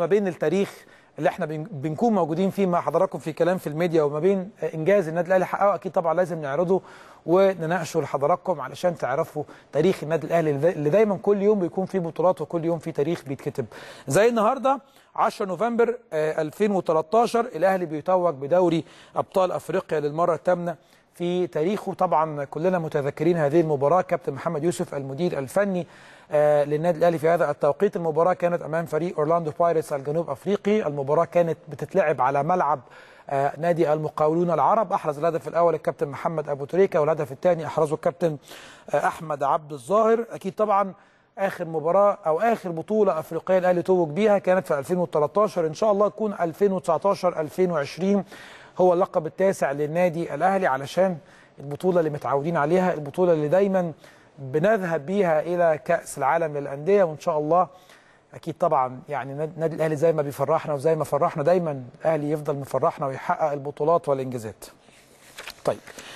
ما بين التاريخ اللي احنا بنكون موجودين فيه مع حضراتكم في كلام في الميديا وما بين انجاز النادي الاهلي حققه اكيد طبعا لازم نعرضه ونناقشه لحضراتكم علشان تعرفوا تاريخ النادي الاهلي اللي دايما كل يوم بيكون فيه بطولات وكل يوم فيه تاريخ بيتكتب زي النهارده 10 نوفمبر 2013 آه، الاهلي بيتوج بدوري ابطال افريقيا للمره الثامنه في تاريخه طبعا كلنا متذكرين هذه المباراة كابتن محمد يوسف المدير الفني آه، للنادي الأهلي في هذا التوقيت المباراة كانت أمام فريق أورلاندو بايرتس الجنوب أفريقي المباراة كانت بتتلعب على ملعب آه، نادي المقاولون العرب احرز الهدف الاول الكابتن محمد ابو تريكه والهدف الثاني احرزه الكابتن آه، احمد عبد الظاهر اكيد طبعا اخر مباراه او اخر بطوله افريقيه الاهلي توج بيها كانت في 2013 ان شاء الله تكون 2019 2020 هو اللقب التاسع للنادي الاهلي علشان البطوله اللي متعودين عليها البطوله اللي دايما بنذهب بيها الى كاس العالم للانديه وان شاء الله اكيد طبعا يعني النادي الاهلي زي ما بيفرحنا وزي ما فرحنا دايما الاهلي يفضل مفرحنا ويحقق البطولات والانجازات طيب